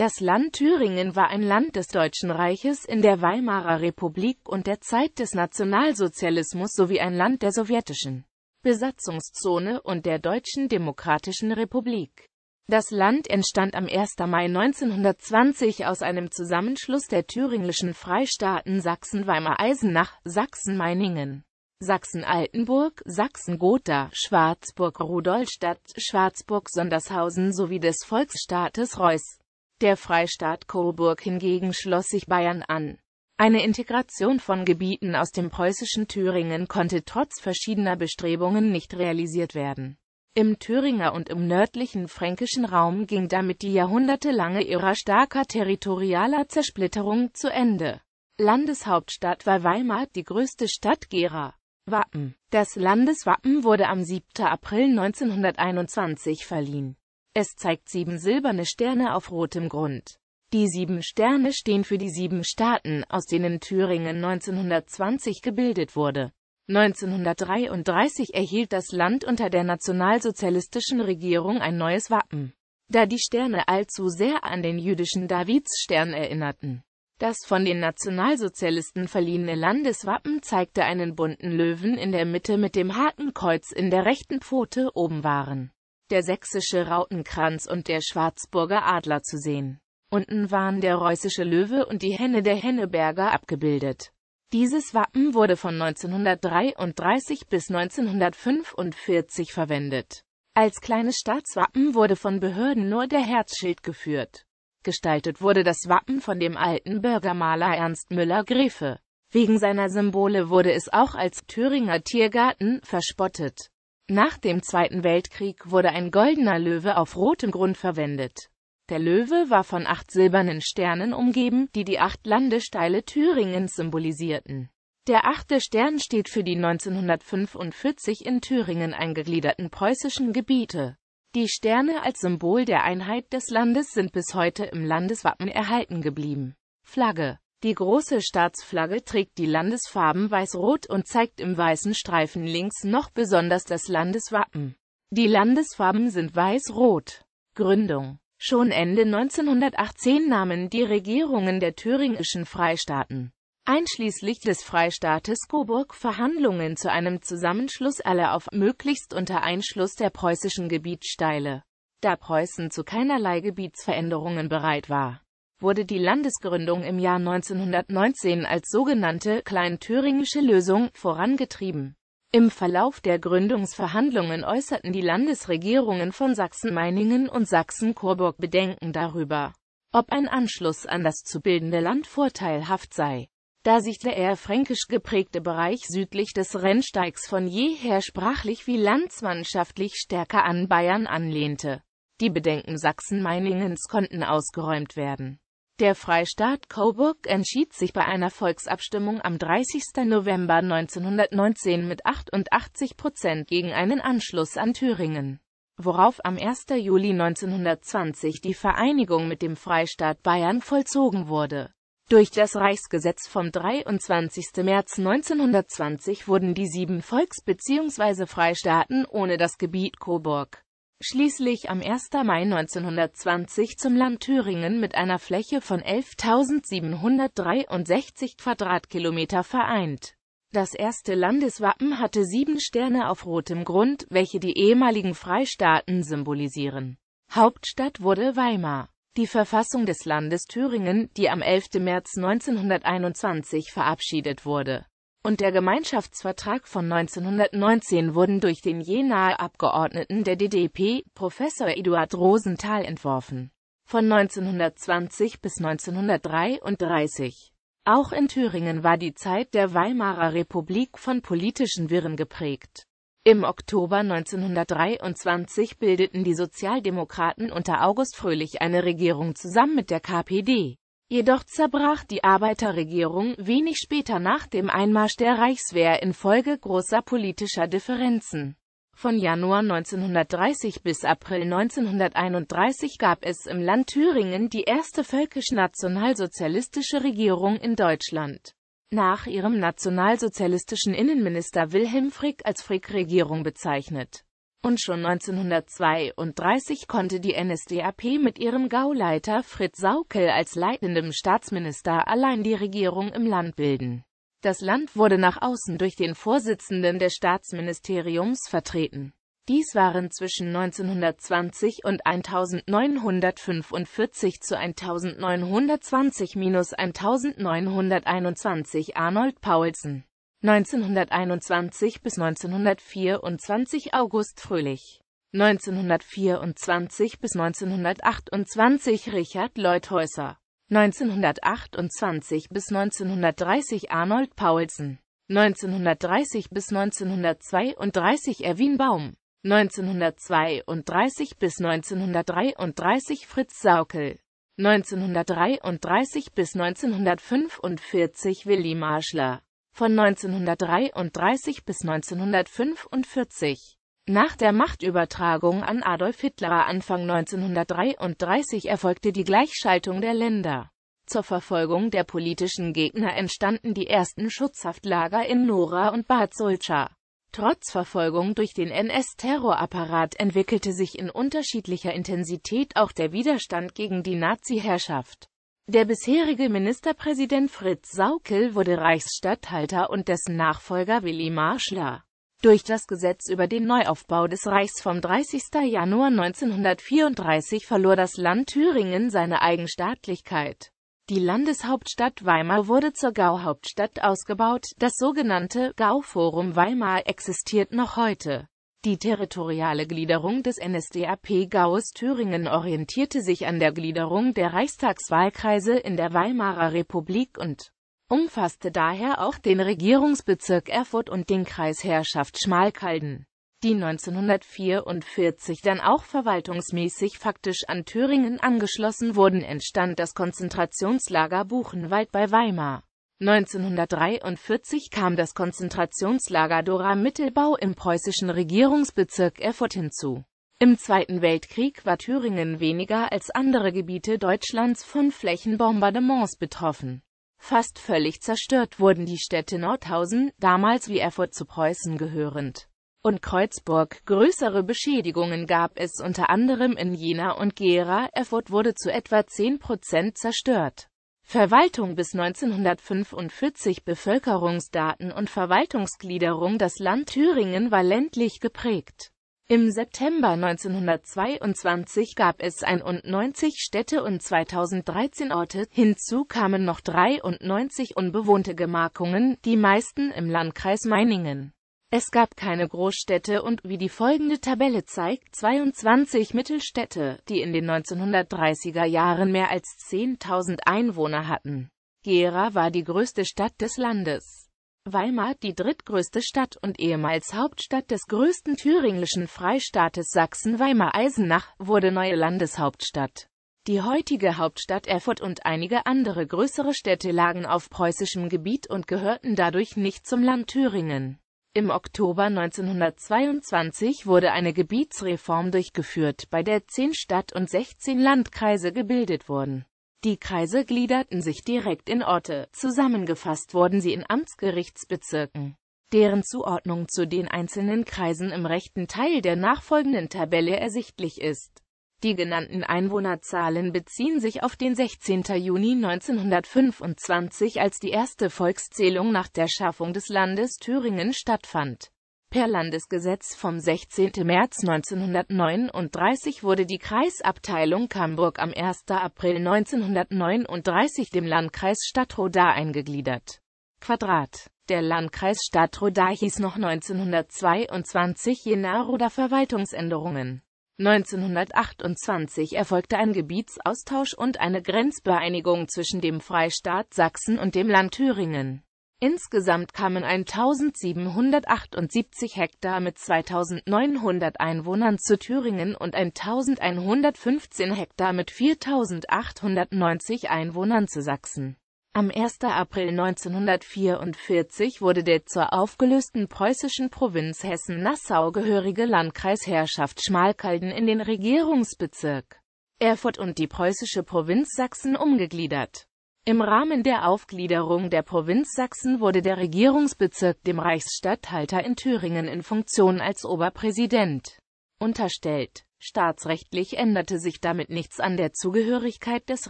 Das Land Thüringen war ein Land des Deutschen Reiches in der Weimarer Republik und der Zeit des Nationalsozialismus sowie ein Land der sowjetischen Besatzungszone und der Deutschen Demokratischen Republik. Das Land entstand am 1. Mai 1920 aus einem Zusammenschluss der thüringischen Freistaaten Sachsen-Weimar-Eisenach, Sachsen-Meiningen, Sachsen-Altenburg, Sachsen-Gotha, Schwarzburg-Rudolstadt, Schwarzburg-Sondershausen sowie des Volksstaates Reuß. Der Freistaat Coburg hingegen schloss sich Bayern an. Eine Integration von Gebieten aus dem preußischen Thüringen konnte trotz verschiedener Bestrebungen nicht realisiert werden. Im Thüringer und im nördlichen fränkischen Raum ging damit die jahrhundertelange Ära starker territorialer Zersplitterung zu Ende. Landeshauptstadt war Weimar, die größte Stadt Gera. Wappen Das Landeswappen wurde am 7. April 1921 verliehen. Es zeigt sieben silberne Sterne auf rotem Grund. Die sieben Sterne stehen für die sieben Staaten, aus denen Thüringen 1920 gebildet wurde. 1933 erhielt das Land unter der nationalsozialistischen Regierung ein neues Wappen, da die Sterne allzu sehr an den jüdischen Davidsstern erinnerten. Das von den Nationalsozialisten verliehene Landeswappen zeigte einen bunten Löwen in der Mitte mit dem Hakenkreuz in der rechten Pfote oben waren der sächsische Rautenkranz und der Schwarzburger Adler zu sehen. Unten waren der Reußische Löwe und die Henne der Henneberger abgebildet. Dieses Wappen wurde von 1933 bis 1945 verwendet. Als kleines Staatswappen wurde von Behörden nur der Herzschild geführt. Gestaltet wurde das Wappen von dem alten Bürgermaler Ernst Müller-Grefe. Wegen seiner Symbole wurde es auch als Thüringer Tiergarten verspottet. Nach dem Zweiten Weltkrieg wurde ein goldener Löwe auf rotem Grund verwendet. Der Löwe war von acht silbernen Sternen umgeben, die die acht Landesteile Thüringens symbolisierten. Der achte Stern steht für die 1945 in Thüringen eingegliederten preußischen Gebiete. Die Sterne als Symbol der Einheit des Landes sind bis heute im Landeswappen erhalten geblieben. Flagge die große Staatsflagge trägt die Landesfarben weiß-rot und zeigt im weißen Streifen links noch besonders das Landeswappen. Die Landesfarben sind weiß-rot. Gründung Schon Ende 1918 nahmen die Regierungen der thüringischen Freistaaten, einschließlich des Freistaates Coburg, Verhandlungen zu einem Zusammenschluss aller auf, möglichst unter Einschluss der preußischen Gebietssteile, da Preußen zu keinerlei Gebietsveränderungen bereit war wurde die Landesgründung im Jahr 1919 als sogenannte Kleinthüringische Lösung vorangetrieben. Im Verlauf der Gründungsverhandlungen äußerten die Landesregierungen von Sachsen-Meiningen und Sachsen-Coburg Bedenken darüber, ob ein Anschluss an das zu bildende Land vorteilhaft sei. Da sich der eher fränkisch geprägte Bereich südlich des Rennsteigs von jeher sprachlich wie landsmannschaftlich stärker an Bayern anlehnte. Die Bedenken Sachsen-Meiningens konnten ausgeräumt werden. Der Freistaat Coburg entschied sich bei einer Volksabstimmung am 30. November 1919 mit 88 Prozent gegen einen Anschluss an Thüringen, worauf am 1. Juli 1920 die Vereinigung mit dem Freistaat Bayern vollzogen wurde. Durch das Reichsgesetz vom 23. März 1920 wurden die sieben Volks- bzw. Freistaaten ohne das Gebiet Coburg schließlich am 1. Mai 1920 zum Land Thüringen mit einer Fläche von 11.763 Quadratkilometer vereint. Das erste Landeswappen hatte sieben Sterne auf rotem Grund, welche die ehemaligen Freistaaten symbolisieren. Hauptstadt wurde Weimar. Die Verfassung des Landes Thüringen, die am 11. März 1921 verabschiedet wurde, und der Gemeinschaftsvertrag von 1919 wurden durch den Jenaer Abgeordneten der DDP, Professor Eduard Rosenthal entworfen. Von 1920 bis 1933. Auch in Thüringen war die Zeit der Weimarer Republik von politischen Wirren geprägt. Im Oktober 1923 bildeten die Sozialdemokraten unter August Fröhlich eine Regierung zusammen mit der KPD. Jedoch zerbrach die Arbeiterregierung wenig später nach dem Einmarsch der Reichswehr infolge großer politischer Differenzen. Von Januar 1930 bis April 1931 gab es im Land Thüringen die erste völkisch-nationalsozialistische Regierung in Deutschland. Nach ihrem nationalsozialistischen Innenminister Wilhelm Frick als Frick-Regierung bezeichnet und schon 1932 konnte die NSDAP mit ihrem Gauleiter Fritz Saukel als leitendem Staatsminister allein die Regierung im Land bilden. Das Land wurde nach außen durch den Vorsitzenden des Staatsministeriums vertreten. Dies waren zwischen 1920 und 1945 zu 1920-1921 Arnold Paulsen. 1921 bis 1924 August Fröhlich 1924 bis 1928 Richard Leuthäuser 1928 bis 1930 Arnold Paulsen 1930 bis 1932 Erwin Baum 1932 bis 1933 Fritz Saukel 1933 bis 1945 Willi Marschler von 1933 bis 1945. Nach der Machtübertragung an Adolf Hitler Anfang 1933 erfolgte die Gleichschaltung der Länder. Zur Verfolgung der politischen Gegner entstanden die ersten Schutzhaftlager in Nora und Bad Sulca. Trotz Verfolgung durch den NS-Terrorapparat entwickelte sich in unterschiedlicher Intensität auch der Widerstand gegen die Nazi-Herrschaft. Der bisherige Ministerpräsident Fritz Saukel wurde Reichsstatthalter und dessen Nachfolger Willi Marschler. Durch das Gesetz über den Neuaufbau des Reichs vom 30. Januar 1934 verlor das Land Thüringen seine Eigenstaatlichkeit. Die Landeshauptstadt Weimar wurde zur Gauhauptstadt ausgebaut, das sogenannte Gauforum Weimar existiert noch heute. Die territoriale Gliederung des NSDAP Gaues Thüringen orientierte sich an der Gliederung der Reichstagswahlkreise in der Weimarer Republik und umfasste daher auch den Regierungsbezirk Erfurt und den Kreis Herrschaft Schmalkalden, die 1944 dann auch verwaltungsmäßig faktisch an Thüringen angeschlossen wurden, entstand das Konzentrationslager Buchenwald bei Weimar. 1943 kam das Konzentrationslager Dora-Mittelbau im preußischen Regierungsbezirk Erfurt hinzu. Im Zweiten Weltkrieg war Thüringen weniger als andere Gebiete Deutschlands von Flächenbombardements betroffen. Fast völlig zerstört wurden die Städte Nordhausen, damals wie Erfurt zu Preußen gehörend, und Kreuzburg. Größere Beschädigungen gab es unter anderem in Jena und Gera. Erfurt wurde zu etwa 10 Prozent zerstört. Verwaltung bis 1945 Bevölkerungsdaten und Verwaltungsgliederung Das Land Thüringen war ländlich geprägt. Im September 1922 gab es 91 Städte und 2013 Orte, hinzu kamen noch 93 unbewohnte Gemarkungen, die meisten im Landkreis Meiningen. Es gab keine Großstädte und, wie die folgende Tabelle zeigt, 22 Mittelstädte, die in den 1930er Jahren mehr als 10.000 Einwohner hatten. Gera war die größte Stadt des Landes. Weimar die drittgrößte Stadt und ehemals Hauptstadt des größten thüringischen Freistaates Sachsen-Weimar-Eisenach, wurde neue Landeshauptstadt. Die heutige Hauptstadt Erfurt und einige andere größere Städte lagen auf preußischem Gebiet und gehörten dadurch nicht zum Land Thüringen. Im Oktober 1922 wurde eine Gebietsreform durchgeführt, bei der zehn Stadt- und 16 Landkreise gebildet wurden. Die Kreise gliederten sich direkt in Orte, zusammengefasst wurden sie in Amtsgerichtsbezirken. Deren Zuordnung zu den einzelnen Kreisen im rechten Teil der nachfolgenden Tabelle ersichtlich ist die genannten Einwohnerzahlen beziehen sich auf den 16. Juni 1925, als die erste Volkszählung nach der Schaffung des Landes Thüringen stattfand. Per Landesgesetz vom 16. März 1939 wurde die Kreisabteilung Camburg am 1. April 1939 dem Landkreis Stadtroda eingegliedert. Quadrat. Der Landkreis Stadtroda hieß noch 1922 Jena-Roda Verwaltungsänderungen 1928 erfolgte ein Gebietsaustausch und eine Grenzbeeinigung zwischen dem Freistaat Sachsen und dem Land Thüringen. Insgesamt kamen 1778 Hektar mit 2900 Einwohnern zu Thüringen und 1115 Hektar mit 4890 Einwohnern zu Sachsen am 1. April 1944 wurde der zur aufgelösten preußischen Provinz Hessen-Nassau gehörige Landkreisherrschaft Schmalkalden in den Regierungsbezirk Erfurt und die preußische Provinz Sachsen umgegliedert. Im Rahmen der Aufgliederung der Provinz Sachsen wurde der Regierungsbezirk dem Reichsstatthalter in Thüringen in Funktion als Oberpräsident unterstellt. Staatsrechtlich änderte sich damit nichts an der Zugehörigkeit des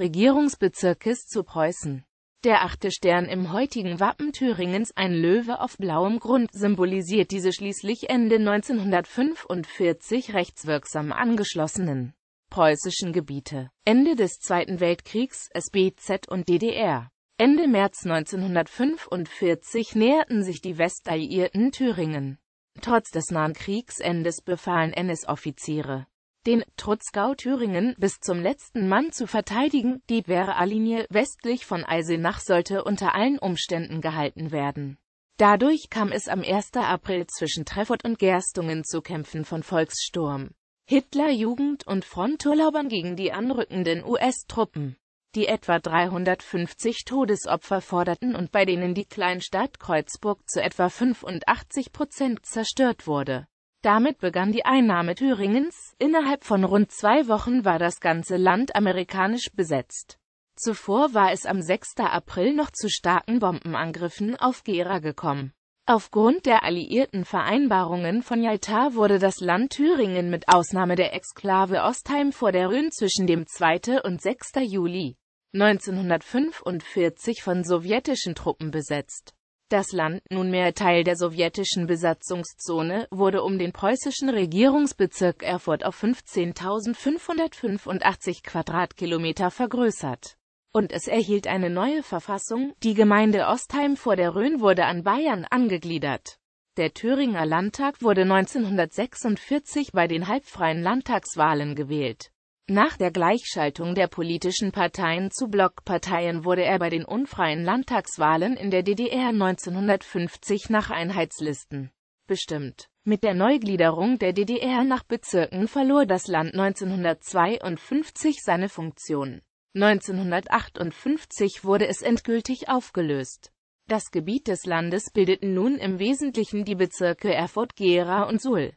Regierungsbezirkes zu Preußen. Der achte Stern im heutigen Wappen Thüringens, ein Löwe auf blauem Grund, symbolisiert diese schließlich Ende 1945 rechtswirksam angeschlossenen preußischen Gebiete. Ende des Zweiten Weltkriegs, SBZ und DDR. Ende März 1945 näherten sich die Westalliierten Thüringen. Trotz des nahen Kriegsendes befahlen NS-Offiziere den Trutzgau Thüringen bis zum letzten Mann zu verteidigen, die Werra-Linie westlich von Eisenach sollte unter allen Umständen gehalten werden. Dadurch kam es am 1. April zwischen Treffurt und Gerstungen zu Kämpfen von Volkssturm, Hitlerjugend und Fronturlaubern gegen die anrückenden US-Truppen, die etwa 350 Todesopfer forderten und bei denen die Kleinstadt Kreuzburg zu etwa 85 Prozent zerstört wurde damit begann die Einnahme Thüringens, innerhalb von rund zwei Wochen war das ganze Land amerikanisch besetzt. Zuvor war es am 6. April noch zu starken Bombenangriffen auf Gera gekommen. Aufgrund der alliierten Vereinbarungen von Yalta wurde das Land Thüringen mit Ausnahme der Exklave Ostheim vor der Rhön zwischen dem 2. und 6. Juli 1945 von sowjetischen Truppen besetzt. Das Land, nunmehr Teil der sowjetischen Besatzungszone, wurde um den preußischen Regierungsbezirk Erfurt auf 15.585 Quadratkilometer vergrößert. Und es erhielt eine neue Verfassung, die Gemeinde Ostheim vor der Rhön wurde an Bayern angegliedert. Der Thüringer Landtag wurde 1946 bei den halbfreien Landtagswahlen gewählt. Nach der Gleichschaltung der politischen Parteien zu Blockparteien wurde er bei den unfreien Landtagswahlen in der DDR 1950 nach Einheitslisten bestimmt. Mit der Neugliederung der DDR nach Bezirken verlor das Land 1952 seine Funktion. 1958 wurde es endgültig aufgelöst. Das Gebiet des Landes bildeten nun im Wesentlichen die Bezirke Erfurt, Gera und Suhl.